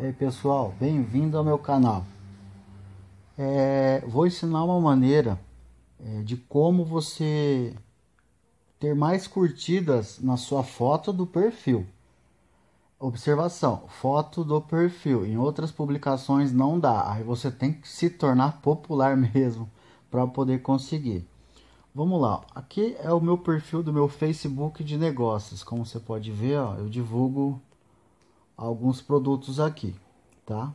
Ei pessoal, bem-vindo ao meu canal. É, vou ensinar uma maneira é, de como você ter mais curtidas na sua foto do perfil. Observação: foto do perfil. Em outras publicações não dá. Aí você tem que se tornar popular mesmo para poder conseguir. Vamos lá, aqui é o meu perfil do meu Facebook de negócios. Como você pode ver, ó, eu divulgo alguns produtos aqui, tá?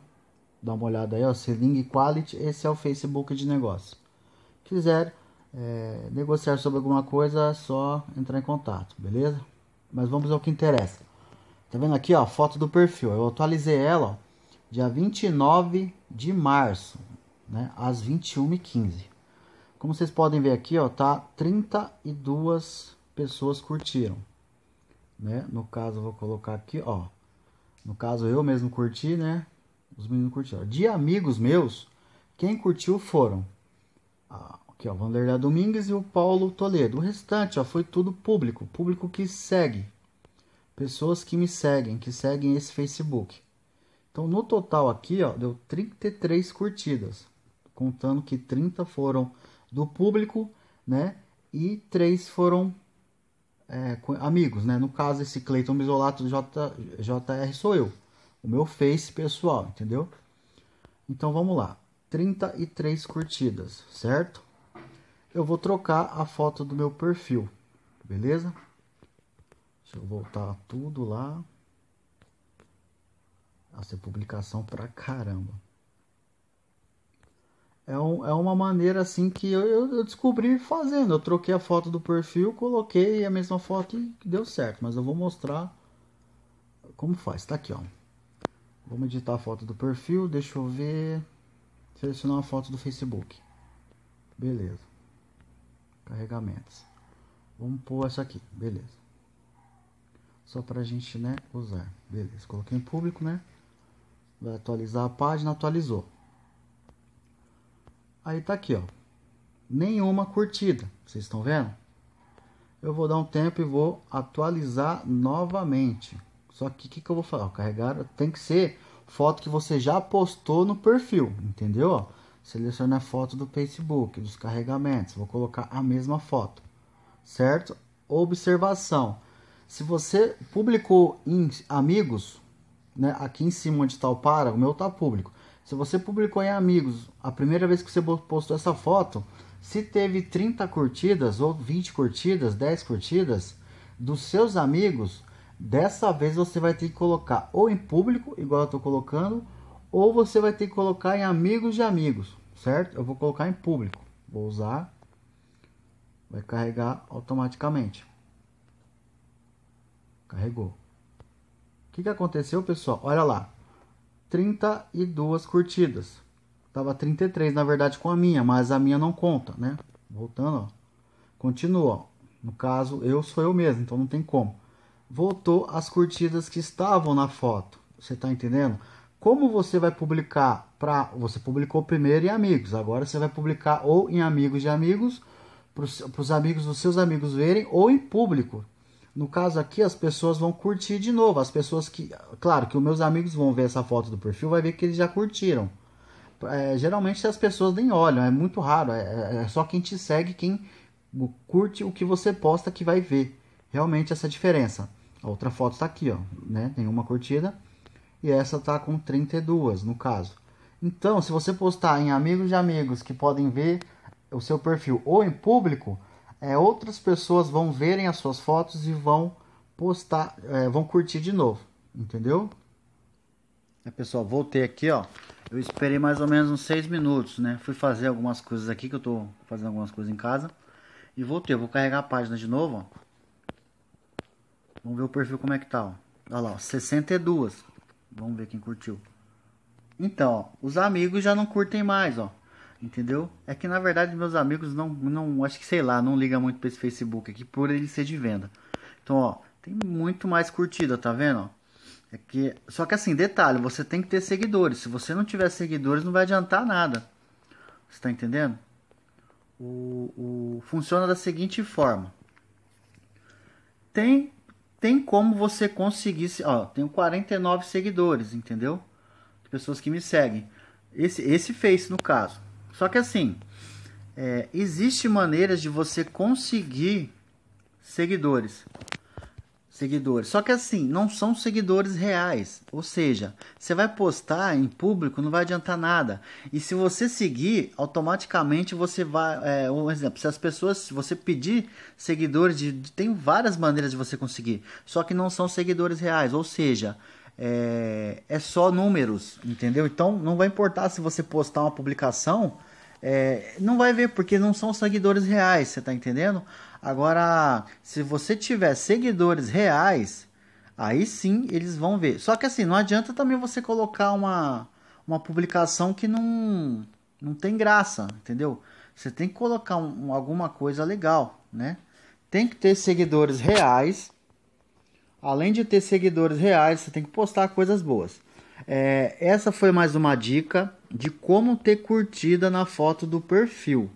Dá uma olhada aí, ó, Selling Quality, esse é o Facebook de negócio. Quiser é, negociar sobre alguma coisa, é só entrar em contato, beleza? Mas vamos ao que interessa. Tá vendo aqui, ó, foto do perfil. Eu atualizei ela, ó, dia 29 de março, né, às 21h15. Como vocês podem ver aqui, ó, tá 32 pessoas curtiram, né? No caso, eu vou colocar aqui, ó, no caso, eu mesmo curti, né? Os meninos curtiram. De amigos meus, quem curtiu foram ah, aqui, ó, Vanderlei Domingues e o Paulo Toledo. O restante ó, foi tudo público, público que segue. Pessoas que me seguem, que seguem esse Facebook. Então, no total aqui, ó, deu 33 curtidas, contando que 30 foram do público, né? E 3 foram é, amigos, né? No caso, esse Cleiton Misolato J, JR sou eu. O meu Face pessoal, entendeu? Então vamos lá. 33 curtidas, certo? Eu vou trocar a foto do meu perfil, beleza? Deixa eu voltar tudo lá. a é publicação pra caramba é, um, é uma maneira assim que eu, eu, descobri fazendo. Eu troquei a foto do perfil, coloquei a mesma foto e deu certo. Mas eu vou mostrar como faz. Tá aqui, ó. Vamos editar a foto do perfil. Deixa eu ver. Selecionar uma foto do Facebook. Beleza. Carregamentos. Vamos pôr essa aqui. Beleza. Só pra gente, né, usar. Beleza. Coloquei em público, né? Vai atualizar a página. Atualizou. Aí tá aqui, ó. Nenhuma curtida. Vocês estão vendo? Eu vou dar um tempo e vou atualizar novamente. Só que o que, que eu vou falar? Carregar tem que ser foto que você já postou no perfil, entendeu? Ó, seleciona a foto do Facebook, dos carregamentos. Vou colocar a mesma foto, certo? Observação. Se você publicou em amigos, né, aqui em cima onde está o para, o meu está público. Se você publicou em amigos, a primeira vez que você postou essa foto, se teve 30 curtidas ou 20 curtidas, 10 curtidas dos seus amigos, dessa vez você vai ter que colocar ou em público, igual eu estou colocando, ou você vai ter que colocar em amigos de amigos, certo? Eu vou colocar em público. Vou usar. Vai carregar automaticamente. Carregou. O que, que aconteceu, pessoal? Olha lá. 32 curtidas. Tava 33, na verdade, com a minha, mas a minha não conta, né? Voltando, ó. Continua, ó. No caso, eu sou eu mesmo, então não tem como. Voltou as curtidas que estavam na foto. Você tá entendendo? Como você vai publicar para você publicou primeiro em amigos, agora você vai publicar ou em amigos de amigos para os amigos dos seus amigos verem ou em público, no caso aqui, as pessoas vão curtir de novo. As pessoas que. Claro que os meus amigos vão ver essa foto do perfil, vai ver que eles já curtiram. É, geralmente as pessoas nem olham, é muito raro. É, é, é só quem te segue, quem curte o que você posta que vai ver realmente essa diferença. A outra foto está aqui, ó, né? Tem uma curtida e essa tá com 32 no caso. Então, se você postar em amigos de amigos que podem ver o seu perfil ou em público, é, outras pessoas vão verem as suas fotos e vão postar, é, vão curtir de novo, entendeu? É, pessoal, voltei aqui, ó. Eu esperei mais ou menos uns 6 minutos, né? Fui fazer algumas coisas aqui, que eu tô fazendo algumas coisas em casa. E voltei, eu vou carregar a página de novo, ó. Vamos ver o perfil como é que tá, ó. Olha lá, ó, 62. Vamos ver quem curtiu. Então, ó, os amigos já não curtem mais, ó. Entendeu? É que na verdade meus amigos não, não acho que sei lá, não liga muito para esse Facebook aqui por ele ser de venda. Então, ó, tem muito mais curtida, tá vendo? É que só que assim, detalhe, você tem que ter seguidores. Se você não tiver seguidores, não vai adiantar nada. Você tá entendendo? O, o funciona da seguinte forma. Tem tem como você conseguir, ó, tenho 49 seguidores, entendeu? Pessoas que me seguem. Esse esse Face no caso só que assim, é, existe maneiras de você conseguir seguidores. Seguidores. Só que assim, não são seguidores reais. Ou seja, você vai postar em público, não vai adiantar nada. E se você seguir, automaticamente você vai. É, um exemplo, se as pessoas, se você pedir seguidores, de, de, tem várias maneiras de você conseguir. Só que não são seguidores reais. Ou seja, é, é só números, entendeu? Então não vai importar se você postar uma publicação, é, não vai ver, porque não são seguidores reais, você tá entendendo? Agora, se você tiver seguidores reais, aí sim eles vão ver. Só que assim, não adianta também você colocar uma, uma publicação que não, não tem graça, entendeu? Você tem que colocar um, alguma coisa legal, né? Tem que ter seguidores reais além de ter seguidores reais, você tem que postar coisas boas. É, essa foi mais uma dica de como ter curtida na foto do perfil.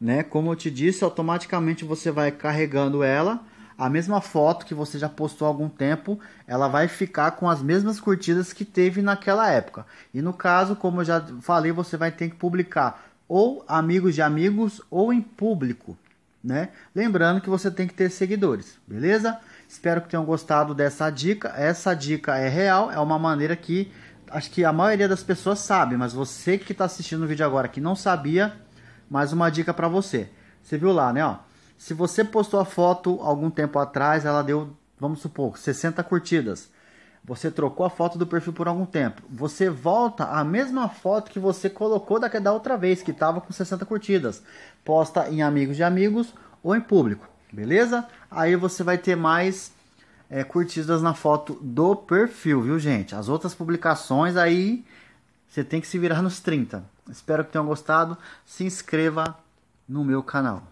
Né? Como eu te disse, automaticamente você vai carregando ela. A mesma foto que você já postou há algum tempo, ela vai ficar com as mesmas curtidas que teve naquela época. E no caso, como eu já falei, você vai ter que publicar ou amigos de amigos ou em público, né? Lembrando que você tem que ter seguidores, beleza? Espero que tenham gostado dessa dica. Essa dica é real, é uma maneira que acho que a maioria das pessoas sabe, mas você que está assistindo o vídeo agora que não sabia, mais uma dica para você. Você viu lá, né? Ó, se você postou a foto algum tempo atrás, ela deu, vamos supor, 60 curtidas. Você trocou a foto do perfil por algum tempo. Você volta a mesma foto que você colocou daquela da outra vez, que estava com 60 curtidas. Posta em amigos de amigos ou em público beleza? Aí você vai ter mais é, curtidas na foto do perfil, viu, gente? As outras publicações aí você tem que se virar nos 30. Espero que tenham gostado. Se inscreva no meu canal.